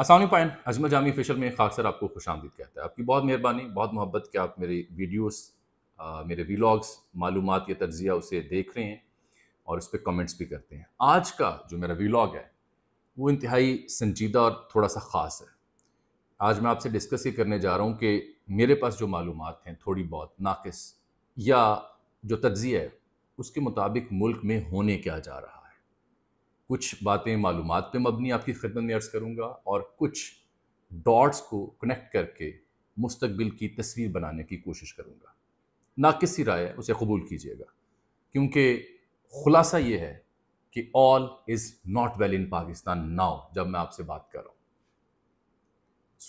असल point Ajmal Jami official में खासकर आपको खुश आमदीद कहता है आपकी बहुत मेहरबानी बहुत मोहब्बत कि आप मेरे वीडियोस आ, मेरे व्लाग्स मालूम या तज़िया उसे देख रहे हैं और उस पर कमेंट्स भी करते हैं आज का जो मेरा वीलाग है वो इंतहाई संजीदा और थोड़ा सा ख़ास है आज मैं आपसे डिस्कस ये करने जा रहा हूँ कि मेरे पास जो मालूम हैं थोड़ी बहुत नाकस या जो तज़िया है उसके मुताबिक मुल्क में होने क्या जा रहा कुछ बातें मालूम पे मबनी आपकी खिदमत में अर्ज़ करूँगा और कुछ डॉट्स को कनेक्ट करके मुस्तबिल की तस्वीर बनाने की कोशिश करूँगा ना किसी राय उसे कबूल कीजिएगा क्योंकि खुलासा ये है कि all is not well in Pakistan now जब मैं आपसे बात कर रहा हूँ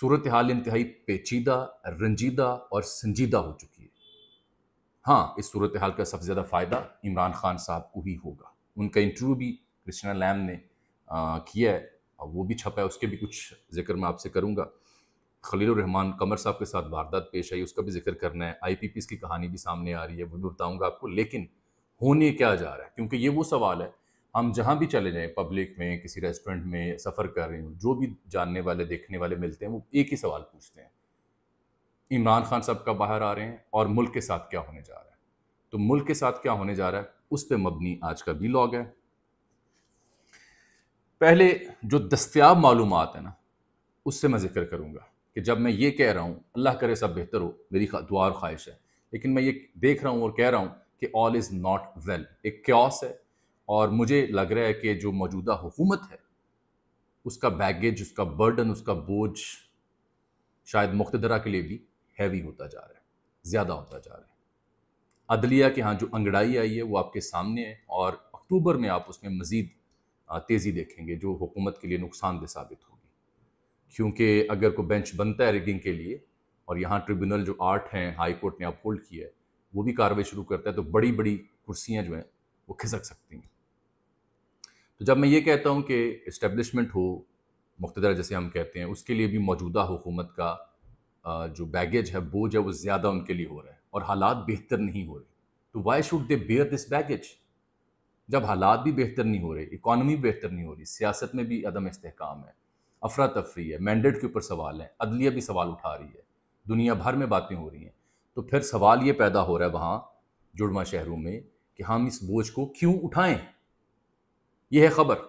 सूरत हाल इंतहाई पेचीदा रंजीदा और संजीदा हो चुकी है हाँ इस सूरत हाल का सबसे ज़्यादा फ़ायदा इमरान खान साहब को ही होगा उनका इंटरव्यू भी क्रिस्टिना लैम ने आ, किया है और वो भी छपा है उसके भी कुछ जिक्र मैं आपसे करूँगा खलील रहमान कमर साहब के साथ वारदात पेश आई उसका भी जिक्र करना है आई पी पी की कहानी भी सामने आ रही है वो भी बताऊँगा आपको लेकिन होने क्या जा रहा है क्योंकि ये वो सवाल है हम जहाँ भी चले जाएँ पब्लिक में किसी रेस्टोरेंट में सफ़र कर रहे हो जो भी जानने वाले देखने वाले मिलते हैं वो एक ही सवाल पूछते हैं इमरान खान साहब का बाहर आ रहे हैं और मुल्क के साथ क्या होने जा रहा है तो मुल्क के साथ क्या होने जा रहा है उस पर मबनी आज का भी लॉग है पहले जो दस्तियाब मालूम है ना उससे मैं ज़िक्र करूँगा कि जब मैं ये कह रहा हूँ अल्लाह करे सब बेहतर हो मेरी दुआ और ख्वाहिश है लेकिन मैं ये देख रहा हूँ और कह रहा हूँ कि ऑल इज़ नॉट वेल एक क्योस है और मुझे लग रहा है कि जो मौजूदा हुकूमत है उसका बैगेज उसका बर्डन उसका बोझ शायद मुख्तरा के लिए भी हैवी होता जा रहा है ज़्यादा होता जा रहा है अदलिया के यहाँ जो अंगड़ाई आई है वो आपके सामने है और अक्टूबर में आप उसमें मज़ीद तेज़ी देखेंगे जो हुकूमत के लिए नुकसानदेह साबित होगी क्योंकि अगर कोई बेंच बनता है रिगिंग के लिए और यहाँ ट्रिब्यूनल जो आठ हैं हाई कोर्ट ने अपहोल्ड किया है वो भी कार्रवाई शुरू करता है तो बड़ी बड़ी कुर्सियाँ जो हैं वो खिसक सकती हैं तो जब मैं ये कहता हूँ कि इस्टेब्लिशमेंट हो मुख्तदरा जैसे हम कहते हैं उसके लिए भी मौजूदा हुकूमत का जो बैगेज है बोझ है वो ज़्यादा उनके लिए हो रहा है और हालात बेहतर नहीं हो रहे तो why should they bear this baggage जब हालात भी बेहतर नहीं हो रहे इकानमी बेहतर नहीं हो रही सियासत में भी अदम इसकाम है अफरा तफरी है मैंडेट के ऊपर सवाल है अदलिया भी सवाल उठा रही है दुनिया भर में बातें हो रही हैं तो फिर सवाल ये पैदा हो रहा है वहाँ जुड़वा शहरों में कि हम इस बोझ को क्यों उठाएं यह है ख़बर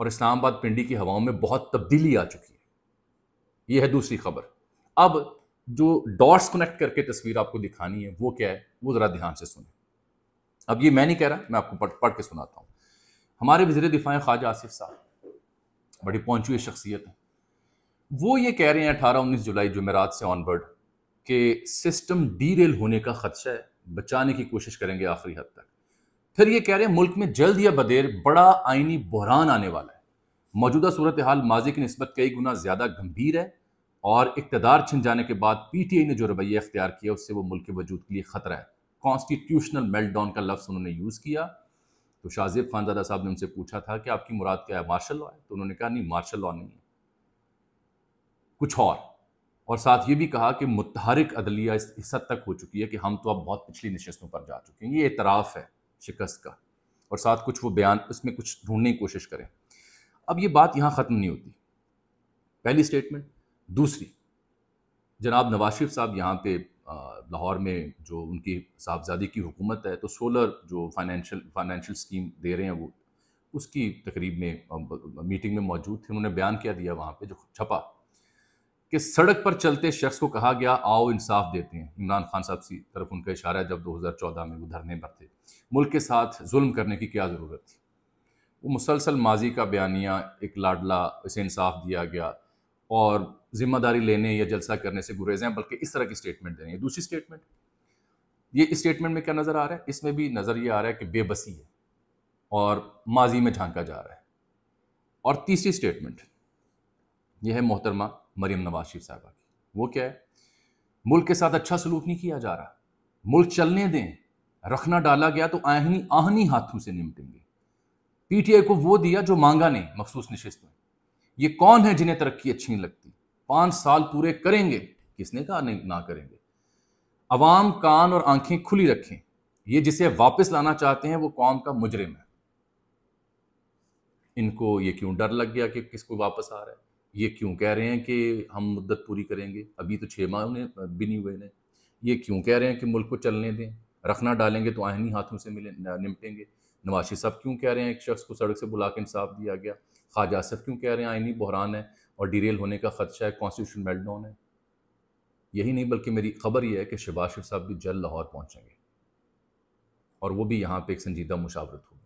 और इस्लामाबाद पिंडी की हवाओं में बहुत तब्दीली आ चुकी है यह है दूसरी खबर अब जो डॉट्स कनेक्ट करके तस्वीर आपको दिखानी है वो क्या है वो ज़रा ध्यान से सुने अब ये मैं नहीं कह रहा मैं आपको पढ़ पढ़ के सुनाता हूँ हमारे वजीर दिफा ख्वाजा आसिफ साहब बड़ी पहुंची हुई शख्सियत हैं वो ये कह रहे हैं अठारह उन्नीस जुलाई जुमेरात से ऑनवर्ड के सिस्टम डीरेल होने का खदशा है बचाने की कोशिश करेंगे आखिरी हद तक फिर ये कह रहे हैं मुल्क में जल्द या बदेर बड़ा आइनी बहरान आने वाला है मौजूदा सूरत हाल माजी की नस्बत कई गुना ज़्यादा गंभीर है और इकतदार छिन जाने के बाद पी टी आई ने जो रवैया अख्तियार किया उससे वो मुल्क के वजूद के लिए ख़तरा है कॉन्स्टिट्यूशनल मेल्टडाउन का लफ्ज़ उन्होंने यूज़ किया तो शाहजेब खानजादा साहब ने उनसे पूछा था कि आपकी मुराद क्या है मार्शल लॉ है तो उन्होंने कहा नहीं मार्शल लॉ नहीं है कुछ और और साथ ये भी कहा कि मुतहरक अदलिया इस हद तक हो चुकी है कि हम तो अब बहुत पिछली नशस्तों पर जा चुके हैं ये एतराफ़ है शिकस्त का और साथ कुछ वो बयान उसमें कुछ ढूंढने की कोशिश करें अब ये बात यहाँ ख़त्म नहीं होती पहली स्टेटमेंट दूसरी जनाब नवाज शरीफ साहब यहाँ पे लाहौर में जो उनकी साहबजादी की हुकूमत है तो सोलर जो फाइनेंशियल फाइनेंशियल स्कीम दे रहे हैं वो उसकी तकरीब में मीटिंग में मौजूद थे उन्होंने बयान किया दिया वहाँ पे जो छपा कि सड़क पर चलते शख्स को कहा गया आओ इंसाफ देते हैं इमरान खान साहब की तरफ उनका इशारा दो जब 2014 में वो धरने पर थे मुल्क के साथ जुल्म करने की क्या ज़रूरत थी वो मुसलसल माजी का बयानिया एक लाडला इसे इंसाफ दिया गया और जिम्मेदारी लेने या जलसा करने से गुरेज हैं बल्कि इस तरह की स्टेटमेंट रहे हैं दूसरी स्टेटमेंट ये स्टेटमेंट में क्या नज़र आ रहा है इसमें भी नज़र ये आ रहा है कि बेबसी है और माजी में झांका जा रहा है और तीसरी स्टेटमेंट यह है मोहतरमा मरियम नवाज शरीफ साहबा की वो क्या है मुल्क के साथ अच्छा सलूक नहीं किया जा रहा मुल्क चलने दें रखना डाला गया तो आहनी आहनी हाथों से निपटेंगे पीटीआई को वो दिया जो मांगा नहीं मखसूस नशस्त में ये कौन है जिन्हें तरक्की अच्छी नहीं लगती पांच साल पूरे करेंगे किसने कहा नहीं ना करेंगे अवाम कान और आंखें खुली रखें ये जिसे वापस लाना चाहते हैं वो कौम का मुजरिम है इनको ये क्यों डर लग गया कि किसको वापस आ रहा है ये क्यों कह रहे हैं कि हम मुद्दत पूरी करेंगे अभी तो छः माह उन्हें भी नहीं हुए ने ये क्यों कह रहे हैं कि मुल्क को चलने दें रखना डालेंगे तो आहनी हाथों से मिले निपटेंगे नवाशी साहब क्यों कह रहे हैं एक शख्स को सड़क से बुला के इंसाफ दिया गया खाज आसफ क्यों कह रहे हैं आइनी बहरान है और रेल होने का खदशा है कॉन्स्टिट्यूशन मेल्ट डाउन है यही नहीं बल्कि मेरी खबर यह है कि शहबाज साहब भी जल्द लाहौर पहुँचेंगे और वो भी यहाँ पर एक संजीदा मुशावरत होगी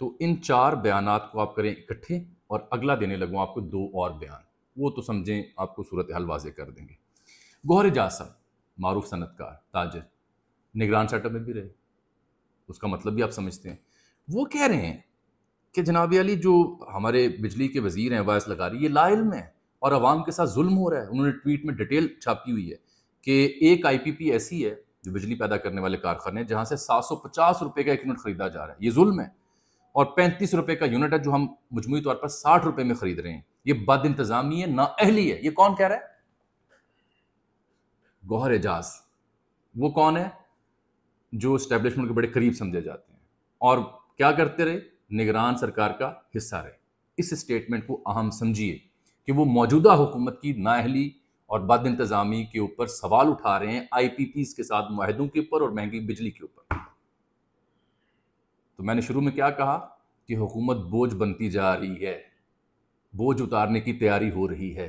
तो इन चार बयान को आप करें इकट्ठे और अगला देने लगूँ आपको दो और बयान वो तो समझें आपको सूरत हाल वाजे कर देंगे गौहर एजाज साहब मरूफ सनतकार ताजर निगरान सेटअप में भी रहे उसका मतलब भी आप समझते हैं वो कह रहे हैं कि जनाब अली जो हमारे बिजली के वजीर हैं वायस लगा रही ये लाइल में है और आवाम के साथ जुल्म हो रहा है उन्होंने ट्वीट में डिटेल छापी हुई है कि एक आईपीपी ऐसी है जो बिजली पैदा करने वाले कारखाने जहाँ से सात सौ पचास रुपये का एक यूनिट खरीदा जा रहा है ये जुल्म है और पैंतीस रुपये का यूनिट है जो हम मजमू तौर पर साठ रुपये में खरीद रहे हैं ये बद इंतजामी है ना अहली है ये कौन कह रहा है गौहर एजाज वो कौन है जो इस्टेब्लिशमेंट के बड़े करीब समझे जाते हैं और क्या करते रहे निगरान सरकार का हिस्सा रहे इस स्टेटमेंट को अहम समझिए कि वो मौजूदा हुकूमत की नाहली और बद इंतजामी के ऊपर सवाल उठा रहे हैं आई पी पी के साथ माहदों के ऊपर और महंगी बिजली के ऊपर तो मैंने शुरू में क्या कहा कि हुकूमत बोझ बनती जा रही है बोझ उतारने की तैयारी हो रही है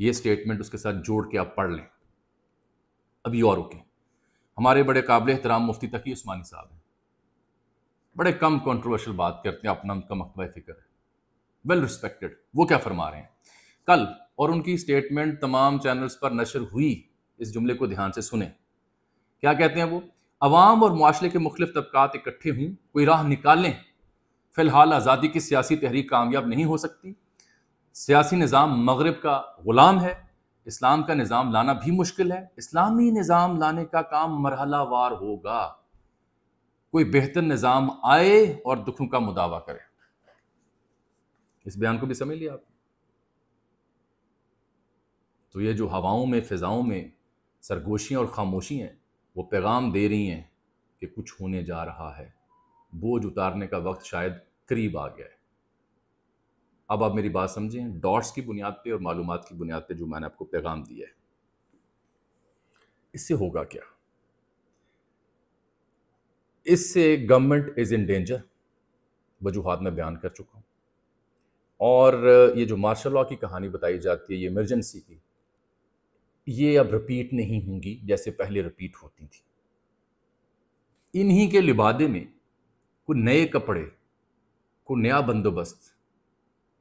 ये स्टेटमेंट उसके साथ जोड़ के आप पढ़ लें अभी और रुकें हमारे बड़े काबिल एहतराम मुफ्ती तकी उस्मानी साहब हैं बड़े कम कंट्रोवर्शियल बात करते हैं अपना उनका मकबा फ़िक्र है वेल रिस्पेक्टेड वो क्या फरमा रहे हैं कल और उनकी स्टेटमेंट तमाम चैनल्स पर नशर हुई इस जुमले को ध्यान से सुने क्या कहते हैं वो अवाम और माशरे के मुख्त तबकात इकट्ठे हों कोई राह निकालें फ़िलहाल आज़ादी की सियासी तहरीक कामयाब नहीं हो सकती सियासी निज़ाम मगरब का ग़ुलाम है इस्लाम का निज़ाम लाना भी मुश्किल है इस्लामी निज़ाम लाने का काम मरहला वार होगा कोई बेहतर निज़ाम आए और दुखों का मुदावा करे इस बयान को भी समझ लिया आप तो ये जो हवाओं में फ़िज़ाओं में सरगोशियाँ और खामोशी हैं वो पैगाम दे रही हैं कि कुछ होने जा रहा है बोझ उतारने का वक्त शायद करीब आ गया है अब आप मेरी बात समझें डॉट्स की बुनियाद पे और मालूम की बुनियाद पे जो मैंने आपको पैगाम दिया है इससे होगा क्या इससे गवर्नमेंट इज़ इन डेंजर वजूहत में बयान कर चुका हूँ और ये जो मार्शल लॉ की कहानी बताई जाती है ये इमरजेंसी की ये अब रिपीट नहीं होंगी जैसे पहले रिपीट होती थी इन्हीं के लिबादे में कोई नए कपड़े को नया बंदोबस्त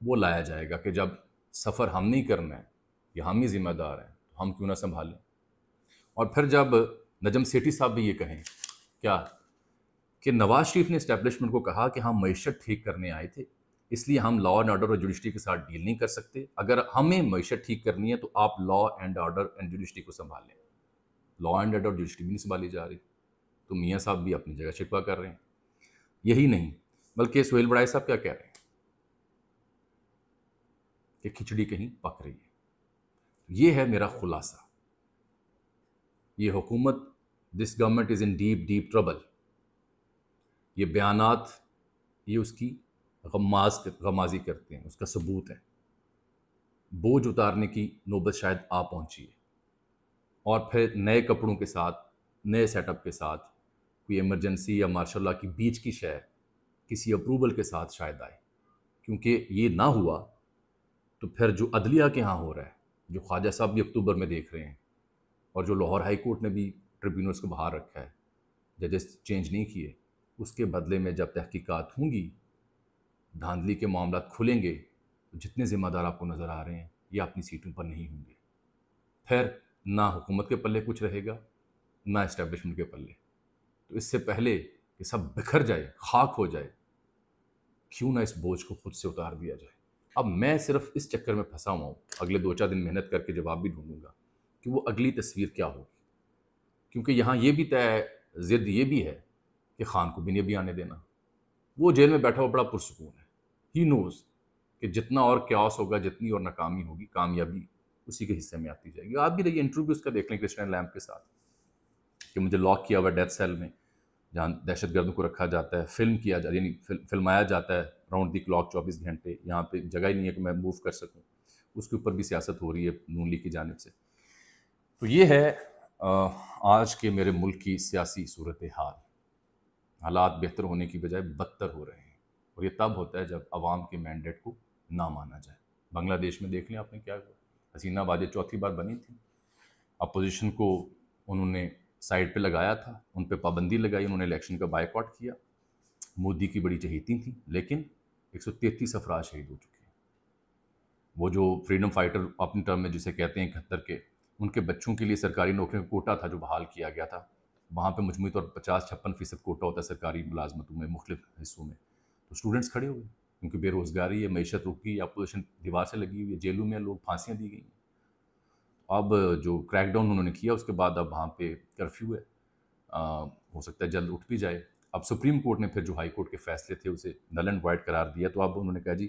वो लाया जाएगा कि जब सफ़र हम नहीं करना है या हम ही ज़िम्मेदार हैं तो हम क्यों ना संभालें और फिर जब नजम सेठी साहब भी ये कहें क्या कि नवाज शरीफ ने इस्टेब्लिशमेंट को कहा कि हम मीशत ठीक करने आए थे इसलिए हम लॉ एंड ऑर्डर और जुडिशरी के साथ डील नहीं कर सकते अगर हमें मीशत ठीक करनी है तो आप law and order and judiciary को संभालें लॉ एंड ऑर्डर जुडिशरी भी नहीं संभाली जा रही तो मियाँ साहब भी अपनी जगह शिकवा कर रहे हैं यही नहीं बल्कि सुहेल बड़ाई साहब क्या कह रहे हैं कि खिचड़ी कहीं पक रही है ये है मेरा खुलासा ये हुकूमत this government is in deep deep trouble ये बयान ये उसकी गमाज गमाजी करते हैं उसका सबूत है बोझ उतारने की नौबत शायद आ पहुंची है और फिर नए कपड़ों के साथ नए सेटअप के साथ कोई इमरजेंसी या मार्शाल्लाह की बीच की शय किसी अप्रूवल के साथ शायद आए क्योंकि ये ना हुआ तो फिर जो अदलिया के यहाँ हो रहा है जो ख्वाजा साहब भी अक्टूबर में देख रहे हैं और जो लाहौर हाई कोर्ट ने भी ट्रिब्यूनल्स को बाहर रखा है जजेस चेंज नहीं किए उसके बदले में जब तहकीकात होंगी धांधली के मामला खुलेंगे तो जितने ज़िम्मेदार आपको नज़र आ रहे हैं ये अपनी सीटों पर नहीं होंगे खैर ना हुकूमत के पल्ले कुछ रहेगा ना इस्टेब्लिशमेंट के पल्ले तो इससे पहले कि सब बिखर जाए खाक हो जाए क्यों ना इस बोझ को खुद से उतार दिया जाए अब मैं सिर्फ इस चक्कर में फंसा हुआ हूँ अगले दो चार दिन मेहनत करके जवाब भी ढूंढूंगा कि वो अगली तस्वीर क्या होगी क्योंकि यहाँ ये भी तय ज़िद ये भी है कि खान को भी नहीं अभी आने देना वो जेल में बैठा हुआ बड़ा पुरसकून है ही नोज़ कि जितना और क्यास होगा जितनी और नाकामी होगी कामयाबी उसी के हिस्से में आती जाएगी आप भी रहिए इंटरव्यू उसका देख लें क्रिस्टन लैम्प के साथ कि मुझे लॉक किया हुआ डेथ सेल में जहाँ दहशत गर्दों को रखा जाता है फिल्म किया जाता है यानी फिल, फिल्माया जाता है राउंड दी क्लॉक चौबीस घंटे यहाँ पे जगह ही नहीं है कि मैं मूव कर सकूँ उसके ऊपर भी सियासत हो रही है नून लीग की जानब से तो ये है आज के मेरे मुल्क की सियासी सूरत हाल हालात बेहतर होने की बजाय बदतर हो रहे हैं और ये तब होता है जब आवाम के मैंडेट को ना माना जाए बांग्लादेश में देख लें आपने क्या हसीना बाजे चौथी बार बनी थी अपोजिशन को उन्होंने साइड पे लगाया था उन पर पाबंदी लगाई उन्होंने इलेक्शन का बाइकआउट किया मोदी की बड़ी चहेती थी लेकिन एक सौ तैतीस अफराज शहीद हो चुके हैं वो जो फ्रीडम फाइटर अपने टर्म में जिसे कहते हैं इकहत्तर के उनके बच्चों के लिए सरकारी नौकरियों का कोटा था जो बहाल किया गया था वहाँ पर मजमू तौर पर पचास छप्पन फ़ीसद कोटा होता है सरकारी मुलाजमतों में मुख्त हिस्सों में तो स्टूडेंट्स खड़े हो गए क्योंकि बेरोज़गारी है मीशत रुकी अपोजिशन दीवार से लगी हुई है जेलों में लोग फांसियाँ दी गई हैं अब जो क्रैकडाउन उन्होंने किया उसके बाद अब वहाँ पर कर्फ्यू है हो सकता है जल्द उठ भी जाए अब सुप्रीम कोर्ट ने फिर जो हाई कोर्ट के फैसले थे उसे नल एंड वाइड करार दिया तो अब उन्होंने कहा जी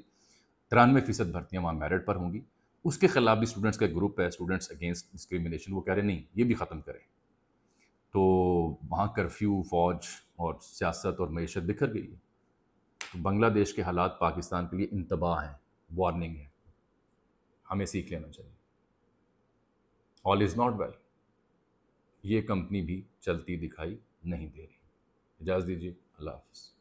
तिरानवे फ़ीसद भर्तियाँ वहाँ मेरिट पर होंगी उसके खिलाफ भी स्टूडेंट्स का ग्रुप है स्टूडेंट्स अगेंस्ट डिस्क्रिमिनेशन वो कह रहे नहीं ये भी ख़त्म करें तो वहाँ कर्फ्यू फ़ौज और सियासत और मीशत बिखर गई है तो बांग्लादेश के हालात पाकिस्तान के लिए इंतबाह हैं वार्निंग है हमें सीख लेना चाहिए ऑल इज़ नॉट वेल ये कंपनी भी चलती दिखाई नहीं दे रही इजाज़ दीजिए अल्लाह हाफ